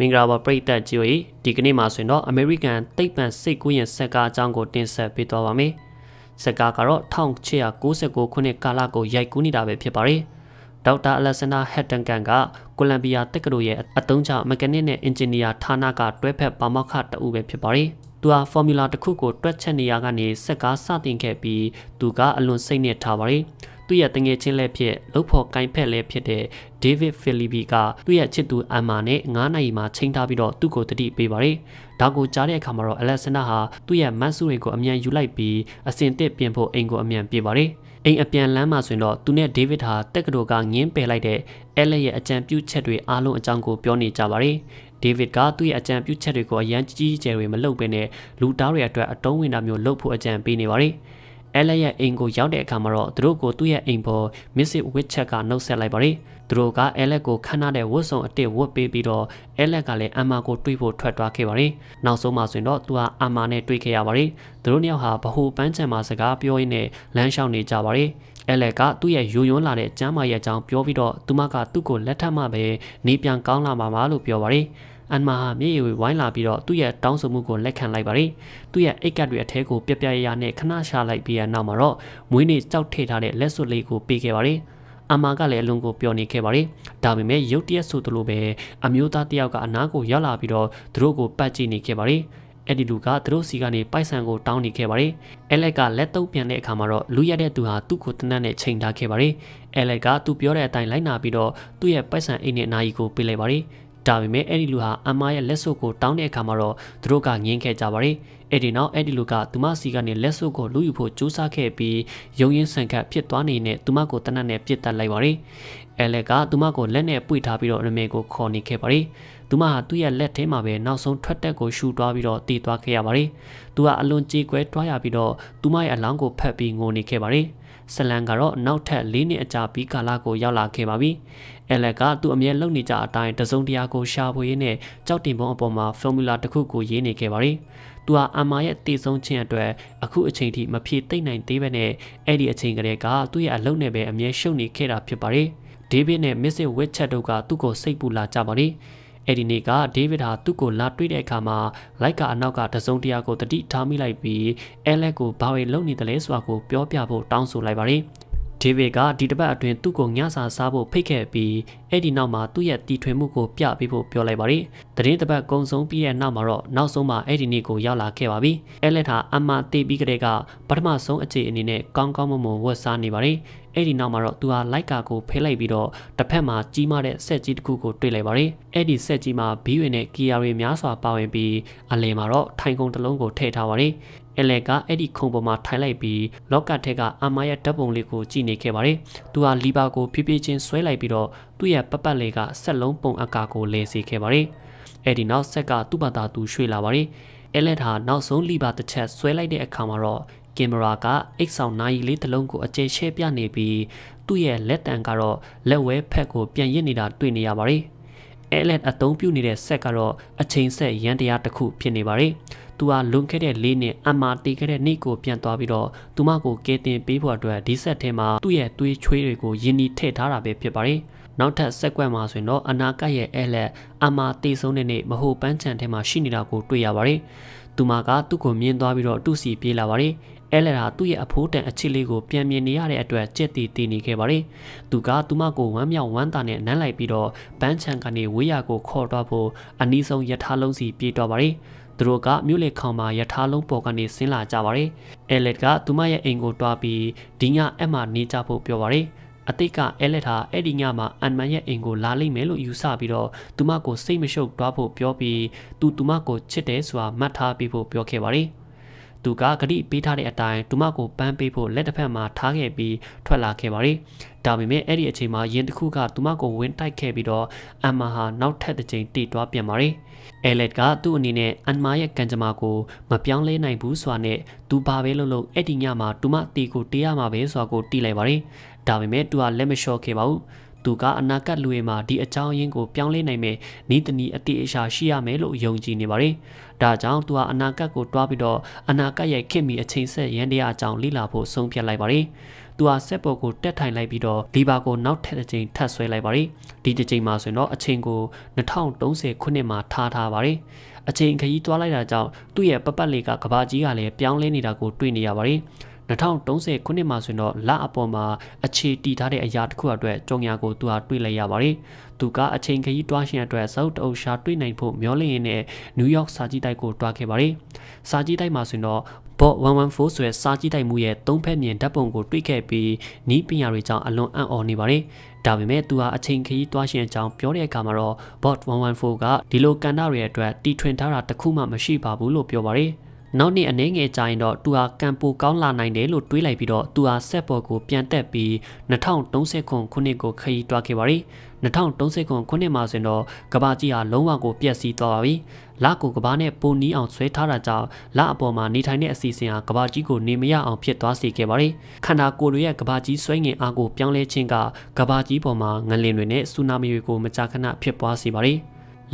မင်္ဂလာပါပရိသတ်ကြီးတို့ဒီကနေ့မှာဆိုရင်တော့ American သိပ္ပံစိတ်ကူးရင်ဇက်ကားအကြောင်းကိုတင်ဆက်ပေးသွားပါမယ်။ဇက်ကားကတော့1899ခုနှစ်ကာလကိုရိုက်ကူးနေတာပဲဖြစ်ပါတယ်။ဒေါက်တာအလက်ဆန်ဒါဟက်တန်ကန်ကကိုလံဘီယာတက္ကသိုလ်ရဲ့အတုံးချမက်ကနစ်နဲ့အင်ဂျင်နီယာဌာနကတွဲဖက်ပါမောက္ခတဦးပဲဖြစ်ပါတယ်။သူဟာဖော်မြူလာတစ်ခုကိုတွက်ချက်နေရကနေစက်ကားစတင်ခဲ့ပြီးသူကအလွန်စိတ်နဲ့ထားပါတယ်။သူ့ရဲ့တငယ်ချင်းလည်းဖြစ်လုပ်ဖို့ကင်ဖက်လည်းဖြစ်တဲ့ David Philippi ကသူ့ရဲ့ချစ်သူအမ်မာနဲ့9နိုင်မှာချိန်ထားပြီးတော့သူ့ကိုတတိပေးပါတယ်။ဒါကိုကြားတဲ့အခါမှာတော့ Alexander ဟာသူ့ရဲ့မတ်ဆုတွေကိုအမြန်ယူလိုက်ပြီးအစင်တစ်ပြင်ဖို့အိမ်ကိုအမြန်ပြေးပါတယ်။အိမ်အပြန်လမ်းမှာဆိုရင်တော့သူနဲ့ဒေးဗစ်ဟာတက်ကတော်ကငင်းပယ်လိုက်တဲ့အဲလက်ရဲ့အကြံပြုချက်တွေအားလုံးအကြောင်းကိုပြောနေကြပါတယ်။ဒေးဗစ်ကသူ့ရဲ့အကြံပြုချက်တွေကိုအရန်ကြီးကြီးကျယ်တွေမလုပ်ဘဲနဲ့လူသားတွေအတွက်အတုံးဝင်တာမျိုးလုပ်ဖို့အကြံပေးနေပါတယ်။အဲလက်ရဲ့အိမ်ကိုရောက်တဲ့အခါမှာတော့သူတို့ကိုသူ့ရဲ့အိမ်ပေါ် Mrs. Witcher ကနှုတ်ဆက်လိုက်ပါတယ်။သူတို့ကအဲလက်ကိုခန်းထားတဲ့ဝတ်စုံအတစ်ဝတ်ပေးပြီးတော့အဲလက်ကလည်းအမကိုတွေးဖို့ထွက်သွားခဲ့ပါတယ်။နောက်ဆုံးမှဆိုရင်တော့သူဟာအမနဲ့တွေ့ခဲ့ရပါတယ်။သူတို့နှစ်ယောက်ဟာဗဟိုပန်းချံမှာစကားပြောရင်းနဲ့လမ်းလျှောက်နေကြပါတယ်။အဲလက်ကသူ့ရဲ့ယိုယွန်းလာတဲ့ကျမ်းမာရဲ့အကြောင်းပြောပြီးတော့သူမကသူ့ကိုလက်ထပ်မှပဲနေပြန်ကောင်းလာမှာပါလို့ပြောပါရယ်အန်မာဟာမြေရွေဝိုင်းလာပြီးတော့သူ့ရဲ့တောင်းဆိုမှုကိုလက်ခံလိုက်ပါတယ်။သူ့ရဲ့အိတ်ကတ်တွေအထဲကိုပြပြရရနဲ့ခဏရှာလိုက်ပြီးရနောက်မှာတော့မွေးနေ့ကြောက်ထိထားတဲ့လက်စွပ်လေးကိုပေးခဲ့ပါတယ်။အမကလည်းအလွန်ကိုပျော်နေခဲ့ပါတယ်။ဒါပေမဲ့ရုတ်တရက်ဆိုသလိုပဲအမျိုးသားတယောက်ကအနားကိုရောက်လာပြီးတော့သူတို့ကိုပတ်ကြည့်နေခဲ့ပါတယ်။အဲ့ဒီလူကသူတို့စီကနေပိုက်ဆံကိုတောင်းနေခဲ့ပါတယ်။အဲလက်ကလက်တုပ်ပြန်တဲ့အခါမှာတော့လူရတဲ့သူဟာသူ့ကိုတနတ်နဲ့ချိန်ထားခဲ့ပါတယ်။အဲလက်ကသူပြောတဲ့အတိုင်းလိုက်နာပြီးတော့သူ့ရဲ့ပိုက်ဆံအိတ်နဲ့အနာရီကိုပေးလိုက်ပါတယ်။ဒါပေမဲ့အဲ့ဒီလူဟာအမရဲ့လက်စုပ်ကိုတောင်းတဲ့အခါမှာတော့သူတို့ကငင်းခဲ့ကြပါတယ်။အဲ့ဒီနောက်အဲ့ဒီလူကသူမစီကနေလက်စုပ်ကိုလူယူဖို့ကြိုးစားခဲ့ပြီးရုံရင်းဆန်ခတ်ဖြစ်သွားနေတဲ့သူမကိုတနတ်နဲ့ပြစ်တက်လိုက်ပါတယ်။အဲလက်ကသူမကိုလက်နဲ့ပွေထားပြီးတော့ရမေကိုခေါ်နေခဲ့ပါတယ်။သူမဟာသူ့ရဲ့လက်ထဲမှာပဲနောက်ဆုံးထွက်တက်ကိုရှူသွားပြီးတော့တည်သွားခဲ့ရပါတယ်။သူကအလွန်ကြေကွဲတွားရပြီးတော့သူမရဲ့အလောင်းကိုဖက်ပြီးငိုနေခဲ့ပါတယ်။ဆလန်ကတော့နောက်ထပ်၄နှစ်အကြာပြီးကာလကိုရောက်လာခဲ့ပါပြီ။အဲလက်ကသူ့အမြဲလုံနေကြအတိုင်းတစုံတရာကိုရှာဖွေရင်းနဲ့ကြောက်တင်ပုံအပေါ်မှာဖော်မူလာတစ်ခုကိုရေးနေခဲ့ပါတယ်။သူဟာအမာရဲ့တည်ဆုံးခြင်းအတွက်အခုအချိန်ထိမဖြည့်သိမ့်နိုင်သေးပဲနဲ့အဲ့ဒီအချိန်ကလေးကသူ့ရဲ့အလုံနဲ့ပဲအမြဲရှုပ်နေခဲ့တာဖြစ်ပါတယ်။ဒေးဗစ်နဲ့မစ္စစ်ဝစ်ချက်တို့ကသူ့ကိုစိတ်ပူလာကြပါတယ်။အဲ့ဒီနေ့ကဒေးဗစ်ဟာသူ့ကိုလာတွေ့တဲ့အခါမှာလိုက်ကအနောက်ကတစုံတရာကိုတတိထားမိလိုက်ပြီးအဲလက်ကိုဘာတွေလုပ်နေတယ်လဲဆိုတာကိုပြောပြဖို့တောင်းဆိုလိုက်ပါတယ်ဒေးဗစ်ကဒီတစ်ပတ်အတွင်းသူ့ကိုညစာစားဖို့ဖိတ်ခဲ့ပြီးအဲ့ဒီနောက်မှာသူ့ရဲ့တီထွင်မှုကိုပြပေးဖို့ပြောလိုက်ပါတယ်။တရင်တစ်ပတ်ကုံဆုံးပြီးတဲ့နောက်မှာတော့နောက်ဆုံးမှာအဲ့ဒီနေ့ကိုရောက်လာခဲ့ပါပြီ။အဲလက်ဟာအမတေးပြီးကလေးကပထမဆုံးအခြေအနေနဲ့ကောင်းကောင်းမွန်မွန်ဝတ်စားနေပါတယ်။အဲ့ဒီနောက်မှာတော့သူဟာလိုက်ကာကိုဖိလိုက်ပြီးတော့တစ်ဖက်မှာကြီးမားတဲ့ဆက်ကြီးတစ်ခုကိုတွေ့လိုက်ပါတယ်အဲ့ဒီဆက်ကြီးမှာဘီဝင်နဲ့ကီယာတွေများစွာပါဝင်ပြီးအလယ်မှာတော့ထိုင်ကုန်တစ်လုံးကိုထည့်ထားပါတယ်အလဲကအဲ့ဒီခုံပေါ်မှာထိုင်လိုက်ပြီးလော့ကတ်ထက်ကအမားရဲ့ဓာတ်ပုံလေးကိုကြည့်နေခဲ့ပါတယ်။သူဟာလီဘာကိုဖြည်းဖြည်းချင်းဆွဲလိုက်ပြီးတော့သူ့ရဲ့ပပတ်လေးကဆက်လုံးပုံအကာကိုလဲစီခဲ့ပါတယ်။အဲ့ဒီနောက်ဆက်ကသူ့ဘာသာသူရွှေ့လာပါတယ်။အဲလက်ဟာနောက်ဆုံးလီဘာတစ်ချက်ဆွဲလိုက်တဲ့အခါမှာတော့ကင်မရာကအိတ်ဆောင်နာရီလေးတစ်လုံးကိုအကျဲချဲပြနေပြီးသူ့ရဲ့လက်တံကတော့လက်ဝဲဖက်ကိုပြန်ရစ်နေတာတွေ့နေရပါတယ်။အဲလက်အသုံးပြုနေတဲ့ဆက်ကတော့အချိန်ဆက်ရန်တရားတစ်ခုဖြစ်နေပါတယ်။သူကလွန်ခဲ့တဲ့လေးနှစ်အမာတီခဲ့တဲ့နေ့ကိုပြန်သွားပြီးတော့သူမကိုကဲတင်ပေးဖို့အတွက်ဒီဆက်ထဲမှာသူ့ရဲ့သွေးချွေးတွေကိုယင်းနီထည့်ထားတာပဲဖြစ်ပါတယ်။နောက်ထပ်ဆက်ကွက်မှာဆိုရင်တော့အနာကရဲ့အဲလက်အမာတီဆုံးတဲ့နေ့မဟုတ်ပန်းချန်ထဲမှာရှိနေတာကိုတွေ့ရပါတယ်။ူမကသူ့ကိုမြင်သွားပြီးတော့သူ့စီပြေးလာပါတယ်အဲလက်ဟာသူ့ရဲ့အဖိုးတန်အချစ်လေးကိုပြန်မြင်နေရတဲ့အတွက်ကြက်တီတီနေခဲ့ပါတယ်။သူကသူမကိုဝမ်းမြောက်ဝမ်းသာနဲ့နမ်းလိုက်ပြီးတော့ဘန်းချန်ကနေဝေးရကိုခေါ်တော့ဖို့အနီးဆုံးယထာလုံးစီပြေးတော့ပါတယ်။သူတို့ကမြို့လေခေါင်မှာယထာလုံးပေါ်ကနေဆင်းလာကြပါတယ်။အဲလက်ကသူမရဲ့အိမ်ကိုတွားပြီးဒီညအမှနေကြဖို့ပြောပါတယ်။အတိတ်ကအဲလက်ဟာအဲ့ဒီညမှာအန်မန်ရဲ့အိမ်ကိုလာလိမ့်မယ်လို့ယူဆပြီးတော့သူမကိုစိတ်မရှုပ်တွားဖို့ပြောပြီးသူသူမကိုချစ်တယ်ဆိုတာမှတ်ထားပြီးဖို့ပြောခဲ့ပါတယ်။သူကဂတိပေးထားတဲ့အတိုင်းသူမကိုပန်းပေးဖို့လက်တစ်ဖက်မှာထားခဲ့ပြီးထွက်လာခဲ့ပါတယ်။ဒါပေမဲ့အဲ့ဒီအချိန်မှာယင်တစ်ခုကသူမကိုဝင်တိုက်ခဲ့ပြီးတော့အမ်မာဟာနောက်ထပ်တစ်ချိန်တိသွားပြန်ပါတယ်။အဲလက်ကသူ့အနေနဲ့အန်မာရဲ့ကံကြမ္မာကိုမပြောင်းလဲနိုင်ဘူးဆိုတာနဲ့သူဘာပဲလုပ်လို့အဲ့ဒီညမှာသူမတီကိုတေးရမှာပဲဆိုတာကိုတီးလိုက်ပါတယ်။ဒါပေမဲ့သူကလက်မလျှော့ခဲ့ပါဘူး။သူကအနာဂတ်လူတွေမှာဒီအကြောင်းရင်းကိုပြောင်းလဲနိုင်မယ်နည်းတနည်းအတိအရှာရှိရမယ်လို့ယုံကြည်နေပါတယ်။ဒါကြောင့်သူကအနာဂတ်ကိုတွားပြီးတော့အနာဂတ်ရဲ့ခင်မီအချိန်ဆက်ရန်တရားအကြောင်းလေ့လာဖို့ဆုံးဖြတ်လိုက်ပါတယ်။ူဟာဆက်ပေါ်ကိုတက်ထိုင်လိုက်ပြီးတော့လီဘာကိုနောက်ထပ်တစ်ကြိမ်ထပ်ဆွဲလိုက်ပါတယ်ဒီတစ်ကြိမ်မှာဆိုရင်တော့အချိန်ကို2030ခုနှစ်မှာထားထားပါတယ်အချိန်ခရီးသွားလိုက်တာကြောင့်သူ့ရဲ့ပပတ်လေးကကဘာကြီးကလည်းပြောင်းလဲနေတာကိုတွေ့နေရပါတယ်2030ခုနှစ်မှာဆိုရင်တော့လအပေါ်မှာအခြေတည်ထားတဲ့အရာတစ်ခုအတွက်ကြုံရကိုသူဟာတွေ့လိုက်ရပါတယ်။သူကအချိန်ခရီးတွားရှင်အတွက်စောက်တအုပ်ရှာတွေ့နိုင်ဖို့မျှော်လင့်ရင်းနဲ့နယူးယောက်စာကြည့်တိုက်ကိုတွားခဲ့ပါတယ်။စာကြည့်တိုက်မှာဆိုရင်တော့ဘော့114ဆိုတဲ့စာကြည့်တိုက်မှုရဲ့သုံးဖက်မြင်ဓာတ်ပုံကိုတွေ့ခဲ့ပြီးနီးပညာတွေကြောင့်အလွန်အံ့ဩနေပါတယ်။ဒါပေမဲ့သူဟာအချိန်ခရီးတွားရှင်အကြောင်းပြောတဲ့အခါမှာတော့ bot 114ကဒီလိုကန်တာတွေအတွက်တီထွင်ထားတာတခုမှမရှိပါဘူးလို့ပြောပါတယ်။နောက်နှစ်အနည်းငယ်ကြာရင်တော့သူဟာကံပိုကောင်းလာနိုင်တယ်လို့တွေးလိုက်ပြီးတော့သူဟာဆက်ပေါ်ကိုပြန်တက်ပြီး2030ခုနှစ်ကိုခရီးတွားခဲ့ပါရီ2030ခုနှစ်မှာဆိုရင်တော့ကဘာကြီးဟာလုံးဝကိုပျက်စီးသွားပါပြီလကိုကဘာနဲ့ပုံနီးအောင်ဆွဲထားတာကြောင့်လအပေါ်မှာနေထိုင်တဲ့အစီအစဉ်ဟာကဘာကြီးကိုနေမရအောင်ဖြစ်သွားစေခဲ့ပါရီခန္ဓာကိုယ်တွေရဲ့ကဘာကြီးဆွဲငင်အားကိုပြောင်းလဲခြင်းကကဘာကြီးပေါ်မှာငလင်တွေနဲ့ဆူနာမီတွေကိုမကြာခဏဖြစ်ပွားစေပါရီ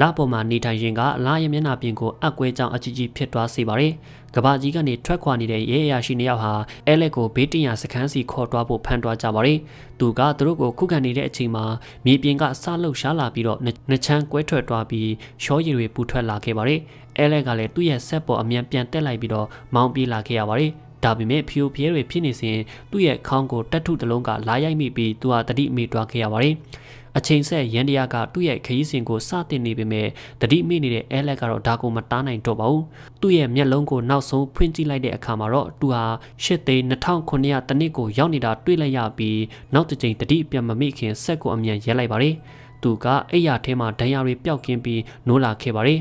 လပေါ်မှာနေထိုင်ရင်ကအလားရဲ့မျက်နှာပြင်ကိုအက်ကွဲကြောင်အချီချီဖြစ်သွားစေပါတယ်။ကဘာကြီးကနေထွက်ခွာနေတဲ့ရဲအရာရှိနှစ်ယောက်ဟာအဲလက်ကိုဘေးတင်ရစခန်းစီခေါ်သွားဖို့ဖန်သွားကြပါတယ်။သူကသူတို့ကိုခုခံနေတဲ့အချိန်မှာမြေပြင်ကဆလှုပ်ရှားလာပြီးတော့နှစ်ချမ်းကွဲထွက်သွားပြီးရှောရည်တွေပူထွက်လာခဲ့ပါတယ်။အဲလက်ကလည်းသူ့ရဲ့ဆက်ပေါ်အမြန်ပြန်တက်လိုက် ပြီးတော့မောင်းပြေးလာခဲ့ရပါတယ်။ဒါပေမဲ့ဖီယိုဖီယဲတွေဖြစ်နေစဉ်သူ့ရဲ့ခေါင်းကိုတတ်ထုတလုံးကလာရိုက်မိပြီးသူဟာတတိမိတွားခဲ့ရပါတယ်။အချိန်ဆက်ရန်တရာကသူ့ရဲ့ခရီးစဉ်ကိုစတင်နေပေမဲ့တတိမိနေတဲ့အဲလက်ကတော့ဒါကိုမတားနိုင်တော့ပါဘူးသူ့ရဲ့မျက်လုံးကိုနောက်ဆုံးဖွင့်ကြည့်လိုက်တဲ့အခါမှာတော့သူဟာ၈သိန်း2900တနစ်ကိုရောက်နေတာတွေ့လိုက်ရပြီးနောက်တစ်ချိန်တတိပြန်မမိခင်ဆက်ကိုအမြန်ရက်လိုက်ပါတယ်သူကအိယာထဲမှာဒဏ်ရာတွေပျောက်ကင်းပြီးနိုးလာခဲ့ပါတယ်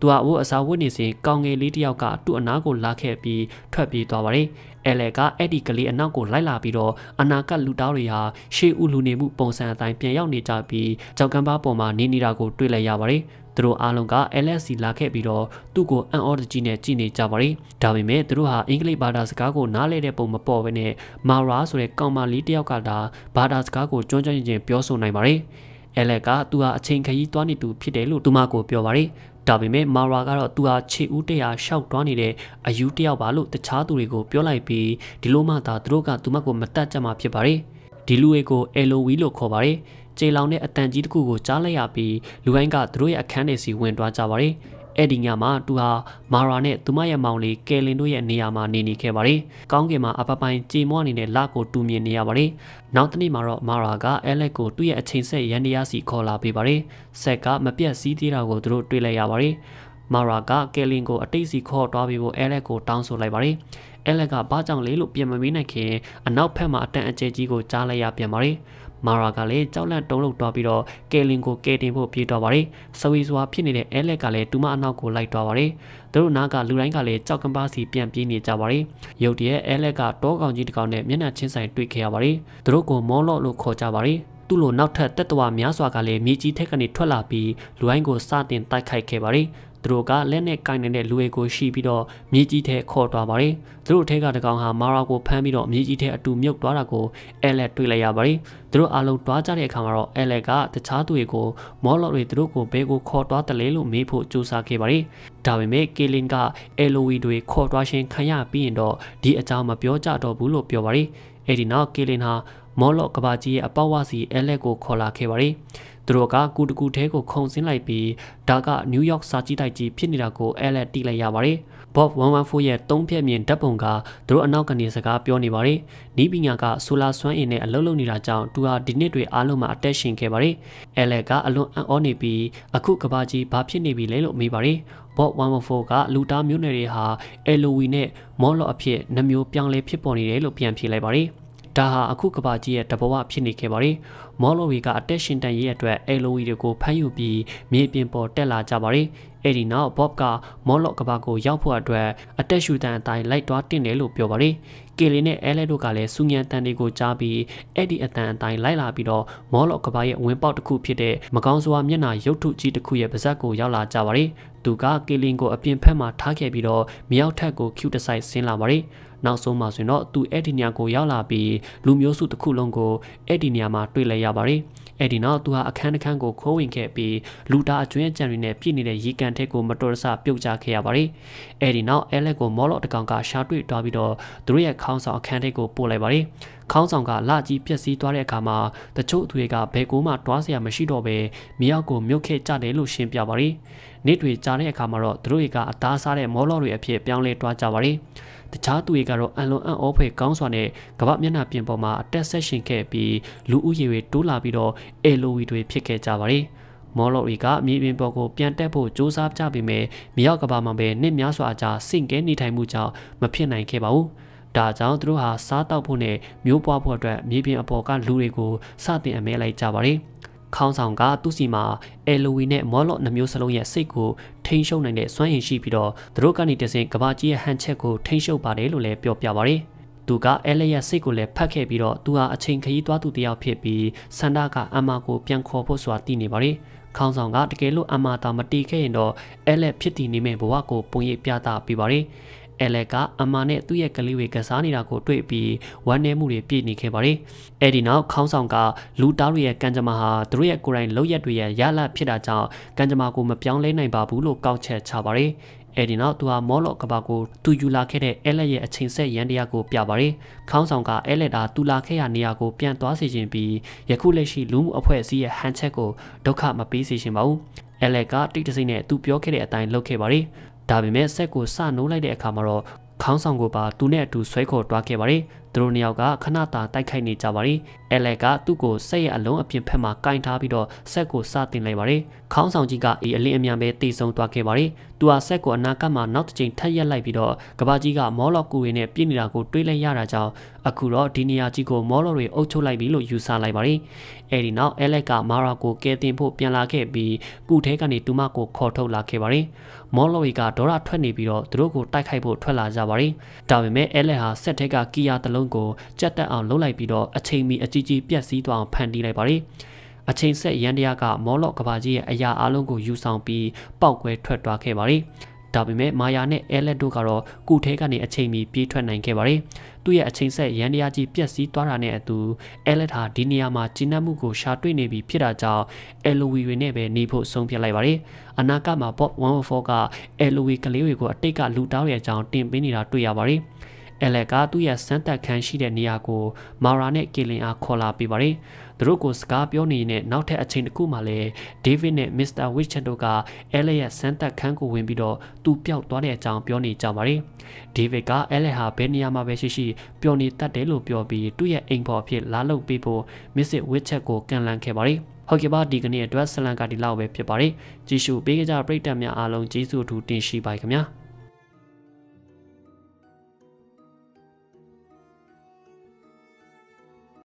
သူကအဝတ်အစားဝတ်နေစဉ်ကောင်းငယ်လေးတစ်ယောက်ကသူ့အနားကိုလာခဲ့ပြီးထွက်ပြေးသွားပါတယ်အဲလေကအဲ့ဒီကလေးအနောက်ကိုလိုက်လာပြီးတော့အနာကလူသားတွေဟာရှေးဦးလူနေမှုပုံစံအတိုင်းပြန်ရောက်နေကြပြီးကြောက်ကမ်းပါပေါ်မှာနေနေတာကိုတွေ့လိုက်ရပါတယ်သူတို့အားလုံးက LSC လာခဲ့ပြီးတော့သူ့ကိုအန်အော်တကြီးနဲ့ကြည်နေကြပါတယ်။ဒါပေမဲ့သူတို့ဟာအင်္ဂလိပ်ဘာသာစကားကိုနားလည်တဲ့ပုံမပေါ်ဘဲနဲ့မာရာဆိုတဲ့ကောင်မလေးတယောက်ကဒါဘာသာစကားကိုကျွမ်းကျွမ်းကျင်ကျင်ပြောဆိုနိုင်ပါတယ်။အဲလက်ကသူဟာအချိန်ခရီးသွားနေသူဖြစ်တယ်လို့သူမကိုပြောပါတယ်။ဒါပေမဲ့မာရာကတော့သူဟာခြေဦးတရာရှောက်တွားနေတဲ့အယူတယောက်ပါလို့တခြားသူတွေကိုပြောလိုက်ပြီးဒီလိုမှသာသူတို့ကသူမကိုမတတ်ကြမှာဖြစ်ပါတယ်ဒီလူတွေကိုအယ်လိုဝီလို့ခေါ်ပါတယ်ကြေလောင်တဲ့အတန်ကြီးတစ်ခုကိုကြားလိုက်ရပြီးလူတိုင်းကသူတို့ရဲ့အခန်းထဲစီဝင်သွားကြပါတယ်။အဲ့ဒီညမှာသူဟာမာရာနဲ့သူမရဲ့မောင်လေးကယ်လင်တို့ရဲ့နေရာမှာနေနေခဲ့ပါတယ်။ကောင်းကင်မှာအပပိုင်ကြေမွအနေနဲ့လကိုတူမြင်နေရပါတယ်။နောက်တနေ့မှာတော့မာရာကအဲလက်ကိုသူ့ရဲ့အချိန်ဆက်ရန်တရားစီခေါ်လာပေးပါတယ်။ဆက်ကမပြတ်စည်းသေးတာကိုသူတို့တွေ့လိုက်ရပါတယ်။မာရာကကယ်လင်ကိုအတိတ်စီခေါ်သွားပြီးဖို့အဲလက်ကိုတောင်းဆိုလိုက်ပါတယ်။အဲလက်ကဘာကြောင့်လဲလို့ပြန်မမေးနိုင်ခင်အနောက်ဘက်မှာအတန်အကျဲကြီးကိုကြားလိုက်ရပြန်ပါတယ်။မာရာကလည်းကြောက်လန့်တုံးလုံသွားပြီးတော့ကယ်လင်ကိုကယ်တင်ဖို့ပြေးသွားပါတယ်။ဆဝေစွာဖြစ်နေတဲ့အဲလက်ကလည်းတူမအနောက်ကိုလိုက်သွားပါတယ်။သူတို့နားကလူတိုင်းကလည်းကြောက်ကမ်းပါစီပြန်ပြေးနေကြပါတယ်။ရုတ်တရက်အဲလက်ကတောကောင်ကြီးတစ်ကောင်နဲ့မျက်နှာချင်းဆိုင်တွေ့ခဲ့ရပါတယ်။သူတို့ကိုမောလော့လို့ခေါ်ကြပါတယ်။သူ့လိုနောက်ထပ်တက်တော်များစွာကလည်းမြေကြီးထက်ကနေထွက်လာပြီးလူတိုင်းကိုစတင်တိုက်ခိုက်ခဲ့ပါတယ်။သူတို့ကလက်နဲ့ကင်နေတဲ့လူတွေကိုရှိပြီးတော့မြေကြီးထဲခေါ်သွားပါတယ်သူတို့ထဲကတကောင်ဟာမာရာကိုဖမ်းပြီးတော့မြေကြီးထဲအတူမြုပ်သွားတာကိုအဲလက်တွေ့လိုက်ရပါတယ်သူတို့အားလုံးတွားကြတဲ့အခါမှာတော့အဲလက်ကတခြားသူတွေကိုမော်လော့တွေသူတို့ကိုဘဲကိုခေါ်သွားတယ်လေလို့မေးဖို့ကြိုးစားခဲ့ပါတယ်ဒါပေမဲ့ကေလင်ကအဲလိုဝီတွေခေါ်သွားခြင်းခံရပြီးရင်တော့ဒီအကြောင်းမပြောကြတော့ဘူးလို့ပြောပါတယ်အဲဒီနောက်ကေလင်ဟာမော်လော့ကဘာကြီးရဲ့အပေါက်ဝစီအဲလက်ကိုခေါ်လာခဲ့ပါတယ်။သူတို့ကကူတကူထဲကိုခုံဆင်းလိုက်ပြီးဒါကနယူးယောက်စာကြည့်တိုက်ကြီးဖြစ်နေတာကိုအဲလက်တီးလိုက်ရပါတယ်။ Bob 114ရဲ့သုံးဖြက်မြင်ဓာတ်ပုံကသူတို့အနောက်ကနေစကားပြောနေပါတယ်။နီးပညာကဆိုလာဆွမ်းအင်နဲ့အလုပ်လုပ်နေတာကြောင့်သူဟာဒီနှစ်တွေအားလုံးမှာအသက်ရှင်ခဲ့ပါတယ်။အဲလက်ကအလွန်အံ့ဩနေပြီးအခုကဘာကြီးဘာဖြစ်နေပြီလဲလို့မေးပါတယ်။ Bob 114ကလူသားမျိုးနွယ်တွေဟာ LOV နဲ့မော်လော့အဖြစ်နှမျိုးပြောင်းလဲဖြစ်ပေါ်နေတယ်လို့ပြန်ဖြေလိုက်ပါတယ်။ဒါဟာအခုကဘာကြီးရဲ့တဘဝဖြစ်နေခဲ့ပါတယ်။မော်လိုဝီကအတက်ရှင်တန်ရဲ့အတွက်အဲလိုဝီတွေကိုဖမ်းယူပြီးမြေပြင်ပေါ်တက်လာကြပါတယ်။အဲဒီနောက်ဘော့ကမော်လော့ကဘာကိုရောက်ဖို့အတွက်အတက်ရှူတန်အတိုင်းလိုက်သွားတင်တယ်လို့ပြောပါတယ်။ကေလီနဲ့အဲလက်တို့ကလည်းစူညံတန်တွေကိုကြားပြီးအဲ့ဒီအတန်အတိုင်းလိုက်လာပြီးတော့မော်လော့ကဘာရဲ့ဝင်ပေါက်တစ်ခုဖြစ်တဲ့မကောင်းစွာမျက်နှာရုပ်ထုကြီးတစ်ခုရဲ့ပါဇက်ကိုရောက်လာကြပါတယ်။သူကကေလင်ကိုအပြင်ဖက်မှာထားခဲ့ပြီးတော့မြောက်ထက်ကို Q တဆိုင်ဆင်းလာပါတယ်။နောက်ဆုံးမှာဆိုရင်တော့သူအဲ့ဒီနေရာကိုရောက်လာပြီးလူမျိုးစုတစ်ခုလုံးကိုအဲ့ဒီနေရာမှာတွေ့လဲရပါတယ်အဲ့ဒီနောက်သူဟာအခန်းတစ်ခန်းကိုခိုးဝင်ခဲ့ပြီးလူတာအကျွင်းအကြံတွေနဲ့ပြည့်နေတဲ့ရေကန်ထက်ကိုမတော်တဆပြုတ်ကျခဲ့ရပါတယ်။အဲ့ဒီနောက်အဲလက်ကိုမော်လော့တကောင်ကရှာတွေ့သွားပြီးတော့သူတို့ရဲ့ခေါင်းဆောင်အခန်းထက်ကိုပို့လိုက်ပါတယ်။ခေါင်းဆောင်ကလာကြီးပြက်စီးသွားတဲ့အခါမှာတချို့သူတွေကဘယ်ကိုမှတွားစရာမရှိတော့ဘဲမြောက်ကိုမြုပ်ခဲ့ကြတယ်လို့ရှင်းပြပါတယ်။နေ့တွေကြာတဲ့အခါမှာတော့သူတို့တွေကအသားစားတဲ့မော်လော့တွေအဖြစ်ပြောင်းလဲတွားကြပါတယ်။တခြားသူတွေကတော့အန်လွန်အံ့ဩဖွယ်ကောင်းစွာနဲ့ကမ္ဘာမျက်နှာပြင်ပေါ်မှာအတက်ဆက်ရှင်ခဲ့ပြီးလူဦးရေတွေတိုးလာပြီးတော့အေလိုဝီတွေဖြစ်ခဲ့ကြပါတယ်မော်လော်တွေကမြေပြင်ပေါ်ကိုပြန်တက်ဖို့ကြိုးစားကြပေမဲ့မြေရောက်ကဘာမှာပဲနှစ်များစွာကြာဆင့်ကဲနေထိုင်မှုကြောင့်မဖြစ်နိုင်ခဲ့ပါဘူး။ဒါကြောင့်သူတို့ဟာစားတောက်ဖို့နဲ့မျိုးပွားဖို့အတွက်မြေပြင်အပေါ်ကလူတွေကိုစတင်အမဲလိုက်ကြပါရယ်။ခေါင်းဆောင်ကသူ့စီမှာအဲလိုဝီနဲ့မောလော့နှမျိုးစလုံးရဲ့စိတ်ကိုထိန်းရှုံနိုင်တဲ့စွမ်းရည်ရှိပြီးတော့သူတို့ကနေတဆင့်ကဘာကြီးရဲ့ဟန်ချက်ကိုထိန်းရှုံပါတယ်လို့လည်းပြောပြပါရယ်သူကအဲလျက်စိတ်ကိုလည်းဖတ်ခဲ့ပြီးတော့သူဟာအချိန်ခရီးသွားသူတယောက်ဖြစ်ပြီးဆန္ဒကအမကိုပြန်ခေါ်ဖို့ဆိုတာသိနေပါရယ်ခေါင်းဆောင်ကတကယ်လို့အမသာမတီးခဲ့ရင်တော့အဲလက်ဖြစ်တည်နေမယ့်ဘဝကိုပုံရိပ်ပြသပေးပါရယ်အဲလက်ကအမာနဲ့သူ့ရဲ့ကလေးတွေကစားနေတာကိုတွေ့ပြီးဝမ်းနည်းမှုတွေပြည့်နေခဲ့ပါတယ်။အဲဒီနောက်ခေါင်းဆောင်ကလူတားတွေရဲ့ကံကြမ္မာဟာသူတို့ရဲ့ကိုယ်တိုင်လောက်ရက်တွေရဲ့ရလဖြစ်တာကြောင့်ကံကြမ္မာကိုမပြောင်းလဲနိုင်ပါဘူးလို့ကောက်ချက်ချပါတယ်။အဲဒီနောက်သူဟာမောလော့ကဘာကိုသူယူလာခဲ့တဲ့အဲလက်ရဲ့အချိန်ဆက်ရန်တရားကိုပြပါတယ်။ခေါင်းဆောင်ကအဲလက်ဒါသူလာခဲ့ရနေရာကိုပြန်သွားစေခြင်းပြီးယခုလက်ရှိလူမှုအဖွဲ့အစည်းရဲ့ဟန်ချက်ကိုဒုက္ခမပေးစေခြင်းပါဘူး။အဲလက်ကတိတ်တဆိတ်နဲ့သူပြောခဲ့တဲ့အတိုင်းလုပ်ခဲ့ပါတယ်။ဒါပေမဲ့ဆက်ကိုစနိုးလိုက်တဲ့အခါမှာတော့ခေါင်းဆောင်ကိုပါသူနဲ့အတူဆွဲခေါ်တွားခဲ့ပါတယ်။သူတို့နှစ်ယောက်ကခဏတာတိုက်ခိုက်နေကြပါတယ်။အဲလက်ကသူ့ကိုဆက်ရဲ့အလုံးအပြင်ဖက်မှာကင်ထားပြီးတော့ဆက်ကိုစတင်လိုက်ပါတယ်။ခေါင်းဆောင်ကြီးကအေးအလင်းအမြန်ပဲတေဆုံသွားခဲ့ပါတယ်။သူဟာဆက်ကိုအနာကမှနောက်တစ်ချိန်ထပ်ရက်လိုက်ပြီးတော့ကဘာကြီးကမော်လော့ကူတွေနဲ့ပြည့်နေတာကိုတွေးလိုက်ရတာကြောင့်အခုတော့ဒီနေရာကြီးကိုမော်လော့တွေအုပ်ချုပ်လိုက်ပြီလို့ယူဆလိုက်ပါတယ်။အဲဒီနောက်အဲလက်ကမာရာကိုကဲတင်ဖို့ပြန်လာခဲ့ပြီးကုထဲကနေသူမကိုခေါ်ထုတ်လာခဲ့ပါတယ်။မော်လော့တွေကဒေါရထွက်နေပြီးတော့သူတို့ကိုတိုက်ခိုက်ဖို့ထွက်လာကြပါတယ်။ဒါပေမဲ့အဲလက်ဟာဆက်ထက်ကကီယာတလုံးလုံးကိုကြက်တက်အောင်လှုပ်လိုက်ပြီးတော့အချိန်မီအကြီးကြီးပြက်စီးသွားအောင်ဖန်တီးလိုက်ပါတယ်။အချိန်ဆက်ရန်တရားကမောလော့ကဘာကြီးရဲ့အရာအလုံးကိုယူဆောင်ပြီးပောက်ကွဲထွက်သွားခဲ့ပါတယ်။ဒါပေမဲ့မာယာနဲ့အဲလက်တို့ကတော့ကုထဲကနေအချိန်မီပြေးထွက်နိုင်ခဲ့ပါတယ်။သူ့ရဲ့အချိန်ဆက်ရန်တရားကြီးပြက်စီးသွားတာနဲ့အတူအဲလက်ဟာဒီနေရာမှာကျဉ်းနှံ့မှုကိုရှာတွေ့နေပြီဖြစ်တာကြောင့်အဲလိုဝီတွေနဲ့ပဲနေဖို့ဆုံးဖြတ်လိုက်ပါတယ်။အနာကမှာ bot 114ကအဲလိုဝီကလေးတွေကိုအတိတ်ကလူတားရဲ့အကြောင်းတင်ပေးနေတာတွေ့ရပါတယ်။အဲလက်ကသူ့ရဲ့စမ်းသက်ခန်းရှိတဲ့နေရာကိုမာရာနဲ့ကေလင်အားခေါ်လာပေးပါတယ်။သူတို့ကိုစကားပြောနေနဲ့နောက်ထပ်အချိန်တစ်ခုမှလည်းဒေးဗစ်နဲ့မစ္စတာဝစ်ချန်တို့ကအဲလက်ရဲ့စမ်းသက်ခန်းကိုဝင်ပြီးတော့သူပျောက်သွားတဲ့အကြောင်းပြောနေကြပါတယ်။ဒေးဗစ်ကအဲလက်ဟာဘယ်နေရာမှာပဲရှိရှိပျော်နေတတ်တယ်လို့ပြောပြီးသူ့ရဲ့အိမ်ဖော်အဖြစ်လာလုပ်ပေးဖို့မစ္စဝစ်ချန်ကိုကန့်လန့်ခဲ့ပါတယ်။ဟုတ်ကဲ့ပါဒီကနေ့အတွက်ဆလန်ကဒီလောက်ပဲဖြစ်ပါတယ်။ကြည့်ရှုပေးကြပရိသတ်များအားလုံးကျေးဇူးအထူးတင်ရှိပါခင်ဗျာ။